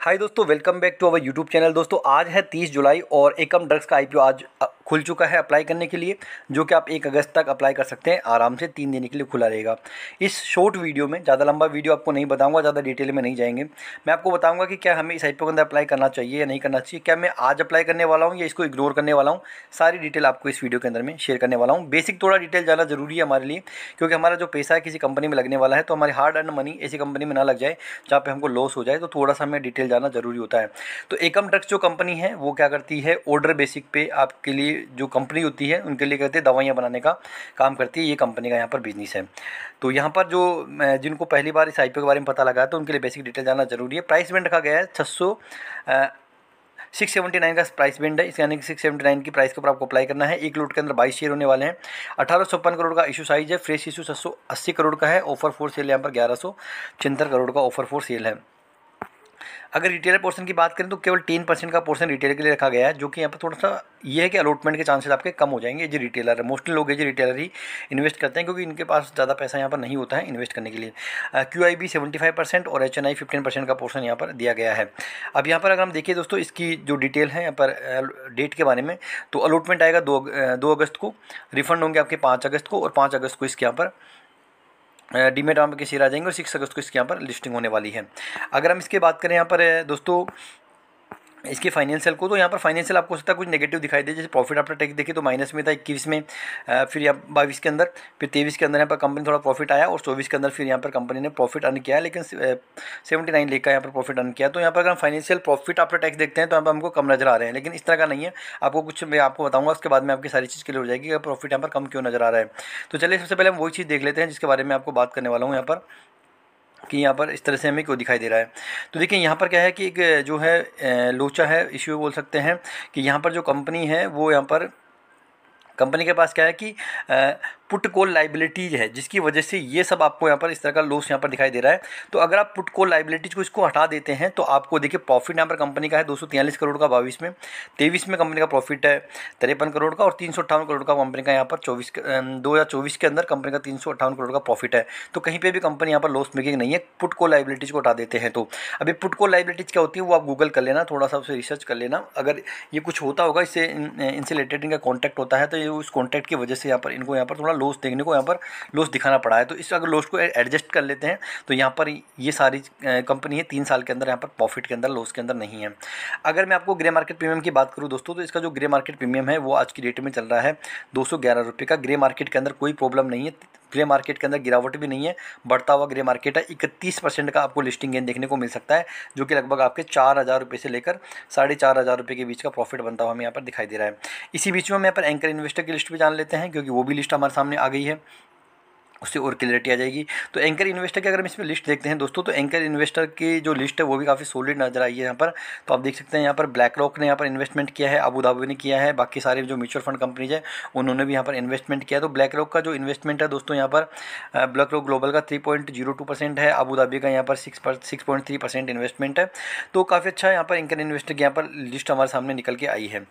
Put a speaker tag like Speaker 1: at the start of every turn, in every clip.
Speaker 1: हाय दोस्तों welcome back to our YouTube channel दोस्तों आज है 30 जुलाई और एकम ड्रग्स का आईपीओ आज खुल चुका है अप्लाई करने के लिए जो कि आप एक अगस्त तक अप्लाई कर सकते हैं आराम से तीन दिन के लिए खुला रहेगा इस शॉर्ट वीडियो में ज़्यादा लंबा वीडियो आपको नहीं बताऊंगा ज़्यादा डिटेल में नहीं जाएंगे मैं आपको बताऊंगा कि क्या हमें इस आईपीओ के अंदर अप्लाई करना चाहिए या नहीं करना चाहिए क्या मैं आज अप्लाई करने वाला हूँ या इसको इग्नोर करने वाला हूँ सारी डिटेल आपको इस वीडियो के अंदर में शेयर करने वाला हूँ बेसिक थोड़ा डिटेल जाना जरूरी है हमारे लिए क्योंकि हमारा जो पैसा है किसी कंपनी में लगने वाला है तो हमारे हार्ड अर्न मनी ऐसी कंपनी में ना लग जाए जहाँ पर हमको लॉस हो जाए तो थोड़ा सा हमें डिटेल जाना ज़रूरी होता है तो एकम ड्रग्स जो कंपनी है वो क्या करती है ऑर्डर बेसिक पे आपके लिए जो कंपनी होती है उनके लिए कहते हैं दवाइयाँ बनाने का काम करती है ये कंपनी का यहाँ पर बिजनेस है तो यहाँ पर जो जिनको पहली बार इस आई के बारे में पता लगा तो उनके लिए बेसिक डिटेल जाना ज़रूरी है प्राइस बैंड रखा गया है छः सिक्स सेवेंटी नाइन का प्राइस बैंड है इस यानी कि सिक्स सेवेंटी नाइन की प्राइस के ऊपर आपको अप्लाई करना है एक लोट के अंदर बाईस शेयर होने वाले हैं अठारह सौ छप्पन करोड़ का इशू साइज है फ्रेश इशू सात अस्सी करोड़ का है ऑफर फोर सेल यहाँ पर ग्यारह सौ छिहत्तर करोड़ का ऑफर फोर सेल है अगर रिटेलर पोर्सन की बात करें तो केवल टेन परसेंट का पोर्सन रिटेलर के लिए रखा गया है जो कि यहाँ पर थोड़ा सा ये है कि अलॉटमेंट के चांसेस आपके कम हो जाएंगे जो रिटेलर है मोस्टली लोग ये रिटेलर ही इन्वेस्ट करते हैं क्योंकि इनके पास ज़्यादा पैसा यहाँ पर नहीं होता है इन्वेस्ट करने के लिए Q I B seventy five और H N I fifteen percent का पोर्सन यहाँ पर दिया गया है अब यहाँ पर अगर हम देखिए दोस्तों इसकी जो डिटेल है यहाँ पर डेट के बारे में तो अलॉटमेंट आएगा दो दो अगस्त को रिफंड होंगे आपके पाँच अगस्त को और पाँच अगस्त को इसके यहाँ पर डीमेट आम के शेयर आ जाएंगे और सिक्स अगस्त को इसके यहाँ पर लिस्टिंग होने वाली है अगर हम इसके बात करें यहाँ पर दोस्तों इसके फाइनेंशियल को तो यहाँ पर फाइनेंशियल आपको सकता कुछ नेगेटिव दिखाई दे जैसे प्रॉफिट आपने टैक्स देखिए तो माइनस में था इक्कीस में फिर यहाँ बाईस के अंदर फिर तेईस के अंदर यहाँ पर कंपनी थोड़ा प्रॉफिट आया और चौबीस के अंदर फिर यहाँ पर कंपनी ने प्रॉफिट अर्न किया लेकिन सेवेंटी नाइन लेकर यहाँ पर प्रॉफिट अर्न किया तो यहाँ पर अगर हम फाइनेंशियल प्रॉफिट आपका टैक्स देखते हैं तो यहाँ पर हमको कम नजर आ रहे हैं लेकिन इस तरह का नहीं है आपको कुछ मैं आपको बताऊँगा उसके बाद में आपकी सारी चीज़ क्लियर हो जाएगी प्रॉफिट यहाँ पर कम क्यों नजर आ रहा है तो चलिए सबसे पहले हम वही चीज़ देख लेते हैं जिसके बारे में आपको बात करने वाला हूँ यहाँ पर कि यहाँ पर इस तरह से हमें क्यों दिखाई दे रहा है तो देखिए यहाँ पर क्या है कि एक जो है लोचा है इश्यू बोल सकते हैं कि यहाँ पर जो कंपनी है वो यहाँ पर कंपनी के पास क्या है कि पुट कॉल लाइबिलिटीज है जिसकी वजह से ये सब आपको यहाँ पर इस तरह का लॉस यहाँ पर दिखाई दे रहा है तो अगर आप पुट कॉल लाइबिलिटीज को इसको हटा देते हैं तो आपको देखिए प्रॉफिट यहाँ पर कंपनी का है दो करोड़ का बाईस में तेईस में कंपनी का प्रॉफिट है तिरपन करोड़ का और तीन करोड़ का कंपनी का यहाँ पर चौबीस दो के अंदर कंपनी का तीन करोड़ का प्रॉफिट है तो कहीं पर भी कंपनी यहाँ पर लॉस मेकिंग नहीं है पुट कॉल लाइबिलिटीज को हटा देते हैं तो अभी पुट कॉल लाइबिलिटीज क्या होती है वो आप गूगल कर लेना थोड़ा सा उसे रिसर्च कर लेना अगर ये कुछ होता होगा इससे इनसे रिलेटेड इनका कॉन्टैक्ट होता है तो ये उस कॉन्टैक्ट की वजह से यहाँ पर इनको यहाँ पर थोड़ा लॉस देखने को यहाँ पर लॉस दिखाना पड़ा है तो इस अगर लॉस को एडजस्ट कर लेते हैं तो यहाँ पर ये सारी कंपनी है तीन साल के अंदर यहाँ पर प्रॉफिट के अंदर लॉस के अंदर नहीं है अगर मैं आपको ग्रे मार्केट प्रीमियम की बात करूँ दोस्तों तो इसका जो ग्रे मार्केट प्रीमियम है वो आज की डेट में चल रहा है दो का ग्रे मार्केट के अंदर कोई प्रॉब्लम नहीं है ग्रे मार्केट के अंदर गिरावट भी नहीं है बढ़ता हुआ ग्रे मार्केट है इकतीस परसेंट का आपको लिस्टिंग गेन देखने को मिल सकता है जो कि लगभग आपके चार हज़ार रुपये से लेकर साढ़े चार हज़ार रुपये के बीच का प्रॉफिट बनता हुआ हमें यहाँ पर दिखाई दे रहा है इसी बीच में हम यहाँ पर एंकर इन्वेस्टर की लिस्ट भी जान लेते हैं क्योंकि वो भी लिस्ट हमारे सामने आ गई है उससे और क्लियरिटी आ जाएगी तो एंकर इन्वेस्टर की अगर हम इसमें लिस्ट देखते हैं दोस्तों तो एंकर इन्वेस्टर की जो लिस्ट है वो भी काफ़ी सॉलिड नजर आई है यहाँ पर तो आप देख सकते हैं यहाँ पर ब्लैक रॉक ने यहाँ पर इन्वेस्टमेंट किया है अबू धाबी ने किया है बाकी सारे जो म्यूचुअल फंड कंपनीज है उन्होंने भी यहाँ पर इन्वेस्टमेंट किया तो ब्लैक रॉक का जो इन्वेस्टमेंट है दोस्तों यहाँ पर ब्लैक रॉक ग्लोबल का three point zero two percent है अबू धाबी का यहाँ पर six point three percent investment है तो काफ़ी अच्छा यहाँ पर एंकर इन्वेस्टर की यहाँ पर लिस्ट हमारे सामने निकल के आई है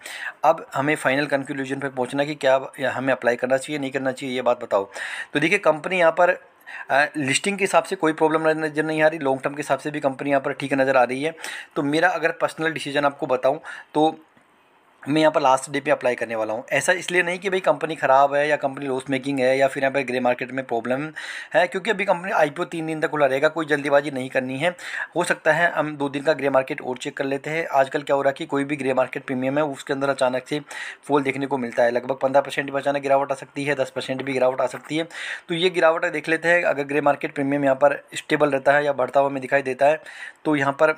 Speaker 1: अब हमें फाइनल कंक्लूजन पर पहुँचना कि क्या हमें अप्लाई करना चाहिए नहीं करना चाहिए ये बात बताओ तो देखिए कंपनी यहाँ पर लिस्टिंग के हिसाब से कोई प्रॉब्लम नज़र नहीं आ रही लॉन्ग टर्म के हिसाब से भी कंपनी यहाँ पर ठीक नज़र आ रही है तो मेरा अगर पर्सनल डिसीजन आपको बताऊँ तो मैं यहाँ पर लास्ट डे पे अप्लाई करने वाला हूँ ऐसा इसलिए नहीं कि भाई कंपनी ख़राब है या कंपनी लॉस मेकिंग है या फिर यहाँ पर ग्रे मार्केट में प्रॉब्लम है क्योंकि अभी कंपनी आई तीन दिन तक खुला रहेगा कोई जल्दीबाजी नहीं करनी है हो सकता है हम दो दिन का ग्रे मार्केट और चेक कर लेते हैं आजकल क्या हो रहा है कि कोई भी ग्रे मार्केट प्रीमियम है उसके अंदर अचानक से फॉल देखने को मिलता है लगभग पंद्रह परसेंट भी अचानक गिरावट आ सकती है दस परसेंट भी गिरावट आ सकती है तो ये गिरावट देख लेते हैं अगर ग्रे मार्केट प्रीमियम यहाँ पर स्टेबल रहता है या बढ़ता हुआ हमें दिखाई देता है तो यहाँ पर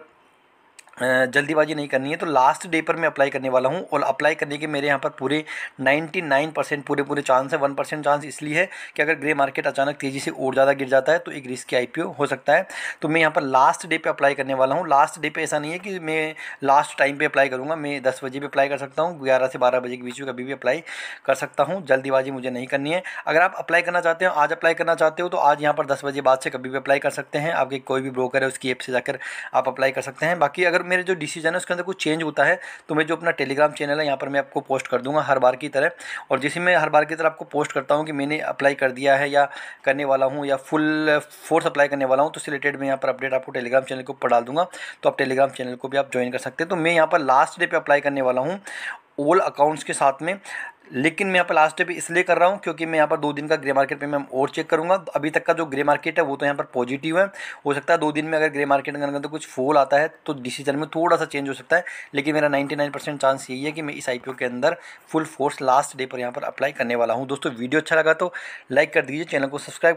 Speaker 1: जल्दीबाजी नहीं करनी है तो लास्ट डे पर मैं अप्लाई करने वाला हूँ और अप्लाई करने के मेरे यहाँ पर पूरे 99 परसेंट पूरे पूरे चांस है वन परसेंट चांस इसलिए है कि अगर ग्रे मार्केट अचानक तेज़ी से और ज़्यादा गिर जाता है तो एक रिस्क की आई हो सकता है तो मैं यहाँ पर लास्ट डे पर अप्लाई करने वाला हूँ लास्ट डे पर ऐसा नहीं है कि मैं लास्ट टाइम पर अप्लाई करूँगा मैं दस बजे भी अप्लाई कर सकता हूँ ग्यारह से बारह बजे के बीच में कभी भी अप्लाई कर सकता हूँ जल्दीबाजी मुझे नहीं करनी है अगर आप अप्लाई करना चाहते हो आज अप्लाई करना चाहते हो तो आज यहाँ पर दस बजे बाद से कभी भी अप्लाई कर सकते हैं आपके कोई भी ब्रोकर है उसकी ऐप से जाकर आप अप्लाई कर सकते हैं बाकी अगर मेरे जो डिसीजन है उसके अंदर कुछ चेंज होता है तो मैं जो अपना टेलीग्राम चैनल है यहाँ पर मैं आपको पोस्ट कर दूंगा हर बार की तरह और जैसे मैं हर बार की तरह आपको पोस्ट करता हूँ कि मैंने अप्लाई कर दिया है या करने वाला हूँ या फुल फोर्स अप्लाई करने वाला हूँ तो रिलेटेड मैं यहाँ पर अपडेट आपको टेलीग्राम चैनल के ऊपर डाल दूंगा तो आप टेलीग्राम चैनल को भी आप ज्वाइन कर सकते हैं तो मैं यहाँ पर लास्ट डे पर अप्लाई करने वाला हूँ ओल्ड अकाउंट्स के साथ में लेकिन मैं यहाँ पर लास्ट डे इसलिए कर रहा हूँ क्योंकि मैं यहाँ पर दो दिन का ग्रे मार्केट पे मैं और चेक करूँगा अभी तक का जो ग्रे मार्केट है वो तो यहाँ पर पॉजिटिव है हो सकता है दो दिन में अगर ग्रे मार्केट के अंदर कुछ फॉल आता है तो डिसीजन में थोड़ा सा चेंज हो सकता है लेकिन मेरा नाइन्टी नाइन परसेंट चांस यही है कि मैं इस आई के अंदर फुल फोर्स लास्ट डे पर यहाँ पर अप्लाई करने वाला हूँ दोस्तों वीडियो अच्छा लगा तो लाइक कर दीजिए चैनल को सब्सक्राइब